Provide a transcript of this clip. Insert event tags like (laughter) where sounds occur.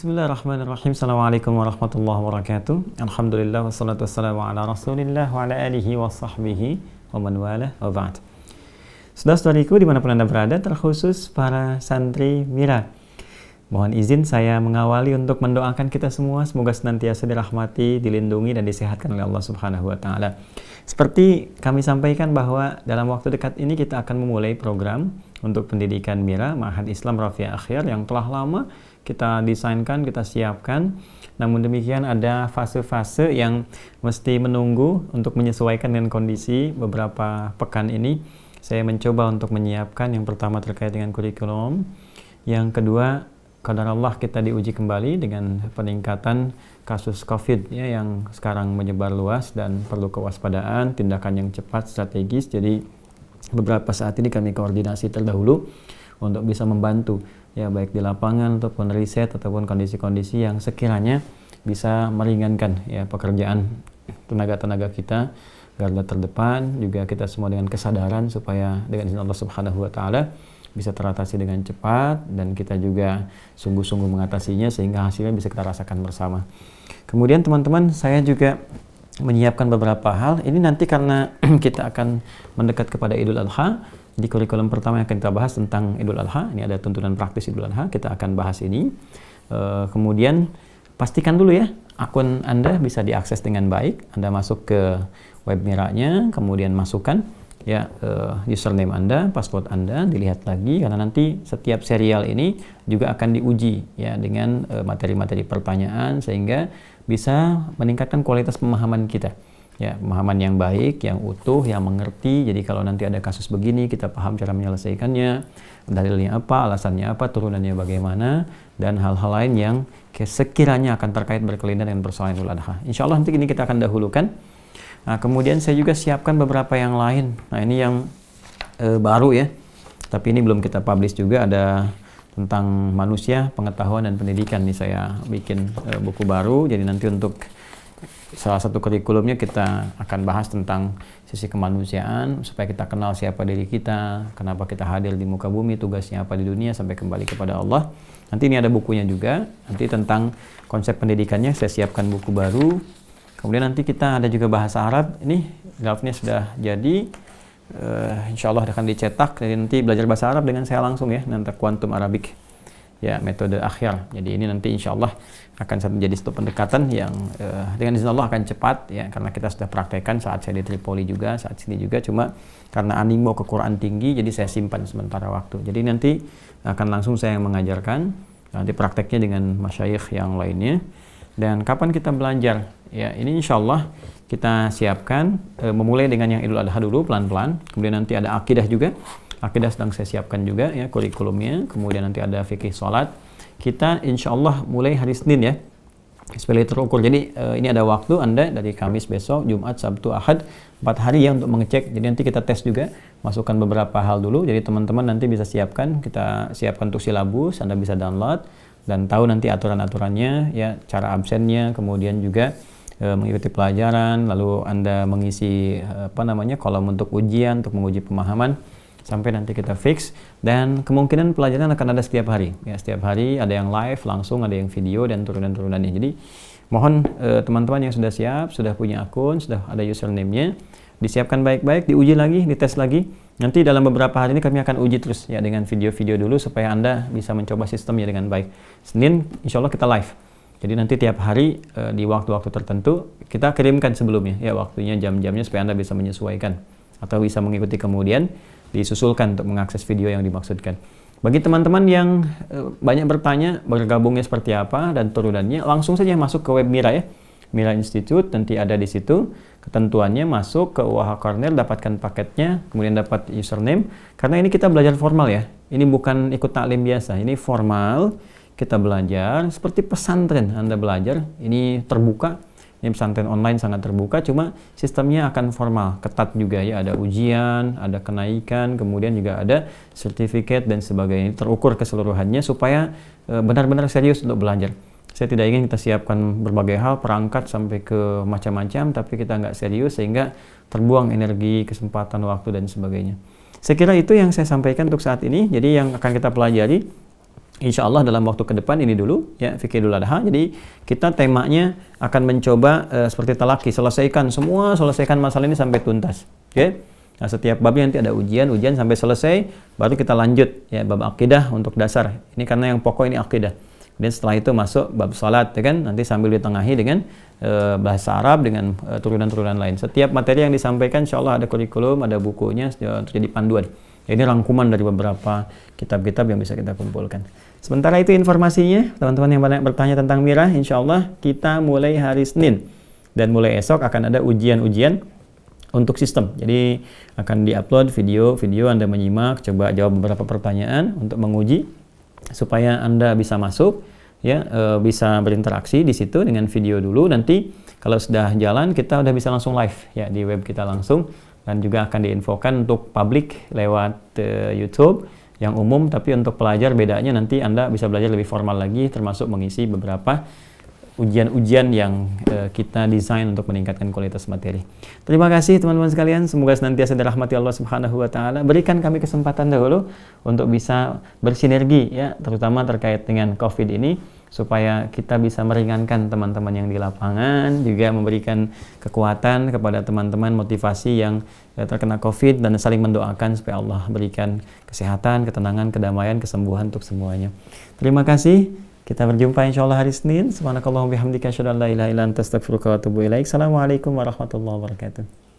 Bismillahirrahmanirrahim. Assalamualaikum warahmatullahi wabarakatuh. Alhamdulillah wassalatu wassalamu ala Rasulillah wa ala alihi wa sahbihi wa man wala wa ba'd. Saudara-saudariku dimanapun Anda berada, terkhusus para santri Mira. Mohon izin saya mengawali untuk mendoakan kita semua semoga senantiasa dirahmati, dilindungi dan disehatkan oleh Allah Subhanahu wa taala. Seperti kami sampaikan bahwa dalam waktu dekat ini kita akan memulai program untuk pendidikan Mira, Mahat Islam Rafi Akhir yang telah lama kita desainkan, kita siapkan. Namun demikian ada fase-fase yang mesti menunggu untuk menyesuaikan dengan kondisi beberapa pekan ini. Saya mencoba untuk menyiapkan yang pertama terkait dengan kurikulum, yang kedua kadar Allah kita diuji kembali dengan peningkatan kasus COVID ya yang sekarang menyebar luas dan perlu kewaspadaan, tindakan yang cepat, strategis. Jadi beberapa saat ini kami koordinasi terdahulu untuk bisa membantu ya baik di lapangan ataupun riset ataupun kondisi-kondisi yang sekiranya bisa meringankan ya pekerjaan tenaga-tenaga kita garda terdepan juga kita semua dengan kesadaran supaya dengan izin Allah Subhanahu wa taala bisa teratasi dengan cepat dan kita juga sungguh-sungguh mengatasinya sehingga hasilnya bisa kita rasakan bersama. Kemudian teman-teman saya juga menyiapkan beberapa hal. Ini nanti karena (clears throat) kita akan mendekat kepada Idul Adha, di kurikulum pertama yang akan kita bahas tentang Idul Adha, ini ada tuntunan praktis Idul Adha, kita akan bahas ini. Eh, kemudian pastikan dulu ya, akun Anda bisa diakses dengan baik. Anda masuk ke web miranya, kemudian masukkan ya uh, username Anda, password Anda dilihat lagi karena nanti setiap serial ini juga akan diuji ya dengan eh, materi-materi uh, pertanyaan sehingga bisa meningkatkan kualitas pemahaman kita. Ya, pemahaman yang baik, yang utuh, yang mengerti. Jadi kalau nanti ada kasus begini, kita paham cara menyelesaikannya, dalilnya apa, alasannya apa, turunannya bagaimana, dan hal-hal lain yang sekiranya akan terkait berkelindahan dengan persoalan Idul Adha. Insya Allah nanti ini kita akan dahulukan. Nah, kemudian saya juga siapkan beberapa yang lain. Nah, ini yang e, baru ya. Tapi ini belum kita publish juga ada tentang manusia, pengetahuan dan pendidikan nih saya bikin e, buku baru. Jadi nanti untuk salah satu kurikulumnya kita akan bahas tentang sisi kemanusiaan supaya kita kenal siapa diri kita, kenapa kita hadir di muka bumi, tugasnya apa di dunia sampai kembali kepada Allah. Nanti ini ada bukunya juga, nanti tentang konsep pendidikannya saya siapkan buku baru Kemudian nanti kita ada juga bahasa Arab. Ini draftnya sudah jadi. Uh, eh, insya Allah akan dicetak. Jadi nanti belajar bahasa Arab dengan saya langsung ya. Nanti Quantum Arabik, Ya, metode akhir. Jadi ini nanti insya Allah akan menjadi satu pendekatan yang uh, dengan izin Allah akan cepat. ya Karena kita sudah praktekkan saat saya di Tripoli juga, saat sini juga. Cuma karena animo ke Quran tinggi, jadi saya simpan sementara waktu. Jadi nanti akan langsung saya mengajarkan. Nanti prakteknya dengan masyayikh yang lainnya dan kapan kita belajar. Ya, ini insya Allah kita siapkan, e, memulai dengan yang Idul Adha dulu pelan-pelan, kemudian nanti ada akidah juga, akidah sedang saya siapkan juga ya kurikulumnya, kemudian nanti ada fikih sholat. Kita insya Allah mulai hari Senin ya, sebagai terukur. Jadi e, ini ada waktu Anda dari Kamis besok, Jumat, Sabtu, Ahad, empat hari ya untuk mengecek. Jadi nanti kita tes juga, masukkan beberapa hal dulu. Jadi teman-teman nanti bisa siapkan, kita siapkan untuk silabus, Anda bisa download dan tahu nanti aturan-aturannya ya cara absennya kemudian juga e, mengikuti pelajaran lalu Anda mengisi eh, apa namanya kolom untuk ujian untuk menguji pemahaman sampai nanti kita fix dan kemungkinan pelajaran akan ada setiap hari ya setiap hari ada yang live langsung ada yang video dan turunan-turunannya jadi mohon eh, teman-teman teman -teman yang sudah siap sudah punya akun sudah ada username-nya disiapkan baik-baik diuji lagi dites lagi Nanti dalam beberapa hari ini kami akan uji terus ya dengan video-video dulu supaya Anda bisa mencoba sistemnya dengan baik. Senin insya Allah kita live. Jadi nanti tiap hari e, di waktu-waktu tertentu kita kirimkan sebelumnya ya waktunya jam-jamnya supaya Anda bisa menyesuaikan atau bisa mengikuti kemudian disusulkan untuk mengakses video yang dimaksudkan. Bagi teman-teman yang e, banyak bertanya bergabungnya seperti apa dan turunannya langsung saja masuk ke web Mira ya Mila Institute nanti ada di situ. Ketentuannya masuk ke UAH Cornell, dapatkan paketnya, kemudian dapat username. Karena ini kita belajar formal ya. Ini bukan ikut taklim biasa, ini formal. Kita belajar seperti pesantren Anda belajar. Ini terbuka, ini pesantren online sangat terbuka, cuma sistemnya akan formal, ketat juga ya. Ada ujian, ada kenaikan, kemudian juga ada sertifikat dan sebagainya. Terukur keseluruhannya supaya eh, benar-benar serius untuk belajar saya tidak ingin kita siapkan berbagai hal, perangkat sampai ke macam-macam, tapi kita nggak serius sehingga terbuang energi, kesempatan, waktu, dan sebagainya. Saya kira itu yang saya sampaikan untuk saat ini. Jadi yang akan kita pelajari, insya Allah dalam waktu ke depan ini dulu, ya fikir dulu Adha. Jadi kita temanya akan mencoba uh, seperti telaki, selesaikan semua, selesaikan masalah ini sampai tuntas. Oke? Ya. Okay? Nah, setiap babnya nanti ada ujian, ujian sampai selesai, baru kita lanjut ya bab akidah untuk dasar. Ini karena yang pokok ini akidah. Dan setelah itu masuk bab salat ya kan nanti sambil ditengahi dengan e, bahasa Arab dengan eh, turunan-turunan lain. Setiap materi yang disampaikan insya Allah ada kurikulum, ada bukunya untuk eh, jadi panduan. Ya, ini rangkuman dari beberapa kitab-kitab yang bisa kita kumpulkan. Sementara itu informasinya, teman-teman yang banyak bertanya tentang Mira, insya Allah kita mulai hari Senin. Dan mulai esok akan ada ujian-ujian untuk sistem. Jadi akan diupload video-video Anda menyimak, coba jawab beberapa pertanyaan untuk menguji supaya Anda bisa masuk ya e, bisa berinteraksi di situ dengan video dulu nanti kalau sudah jalan kita udah bisa langsung live ya di web kita langsung dan juga akan diinfokan untuk publik lewat e, YouTube yang umum tapi untuk pelajar bedanya nanti Anda bisa belajar lebih formal lagi termasuk mengisi beberapa ujian-ujian yang uh, kita desain untuk meningkatkan kualitas materi. Terima kasih teman-teman sekalian, semoga senantiasa dirahmati Allah Subhanahu wa taala. Berikan kami kesempatan dahulu untuk bisa bersinergi ya, terutama terkait dengan Covid ini supaya kita bisa meringankan teman-teman yang di lapangan, juga memberikan kekuatan kepada teman-teman motivasi yang eh, terkena Covid dan saling mendoakan supaya Allah berikan kesehatan, ketenangan, kedamaian, kesembuhan untuk semuanya. Terima kasih. Kita berjumpa insya Allah hari Senin. Subhanakallahumma bihamdika asyhadu an la ilaha illa anta astaghfiruka wa atubu ilaik. Assalamualaikum warahmatullahi wabarakatuh.